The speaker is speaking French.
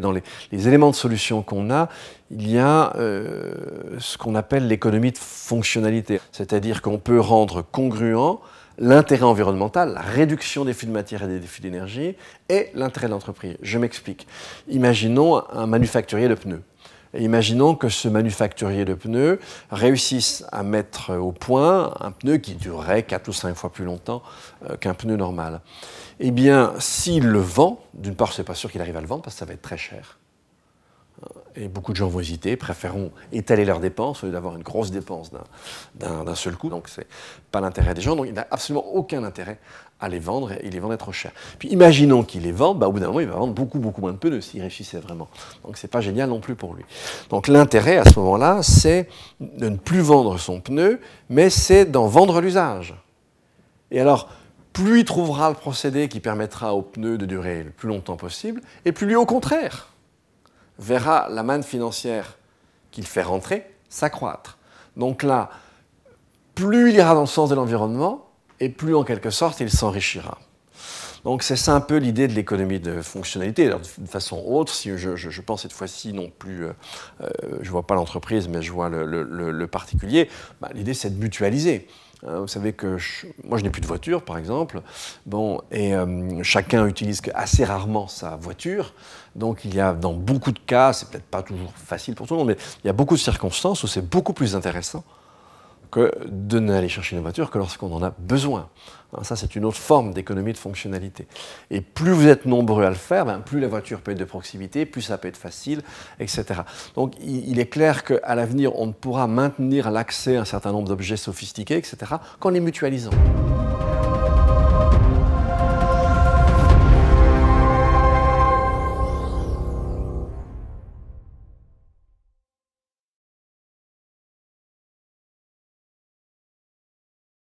Dans les, éléments de solution qu'on a, il y a euh, ce qu'on appelle l'économie de fonctionnalité, c'est-à-dire qu'on peut rendre congruent l'intérêt environnemental, la réduction des flux de matière et des flux d'énergie, et l'intérêt de l'entreprise. Je m'explique. Imaginons un manufacturier de pneus. Imaginons que ce manufacturier de pneus réussisse à mettre au point un pneu qui durerait 4 ou 5 fois plus longtemps euh, qu'un pneu normal. Eh bien, s'il le vend, d'une part, n'est pas sûr qu'il arrive à le vendre parce que ça va être très cher et beaucoup de gens vont hésiter, préféreront étaler leurs dépenses au lieu d'avoir une grosse dépense d'un seul coup. Donc, ce n'est pas l'intérêt des gens. Donc, il n'a absolument aucun intérêt à les vendre et les vendre trop cher. Puis, imaginons qu'il les vende, bah, au bout d'un moment, il va vendre beaucoup, beaucoup moins de pneus s'il réussissait vraiment. Donc, ce n'est pas génial non plus pour lui. Donc, l'intérêt à ce moment-là, c'est de ne plus vendre son pneu, mais c'est d'en vendre l'usage. Et alors, plus il trouvera le procédé qui permettra au pneu de durer le plus longtemps possible, et plus lui, au contraire, verra la manne financière qu'il fait rentrer s'accroître. Donc là, plus il ira dans le sens de l'environnement, et plus en quelque sorte il s'enrichira. Donc c'est ça un peu l'idée de l'économie de fonctionnalité. Alors, de façon autre, si je, pense cette fois-ci non plus, je euh, euh, je vois pas l'entreprise, mais je vois le, particulier, bah, l'idée c'est de mutualiser. Hein, vous savez que moi je n'ai plus de voiture par exemple, bon, et euh, chacun utilise assez rarement sa voiture, donc il y a dans beaucoup de cas, c'est peut-être pas toujours facile pour tout le monde, mais il y a beaucoup de circonstances où c'est beaucoup plus intéressant que de aller chercher une voiture que lorsqu'on en a besoin. Hein, ça, c'est une autre forme d'économie de fonctionnalité. Et plus vous êtes nombreux à le faire, ben, plus la voiture peut être de proximité, plus ça peut être facile, etc. Donc, il est clair qu'à l'avenir, on ne pourra maintenir l'accès à un certain nombre d'objets sophistiqués, etc., qu'en les mutualisant.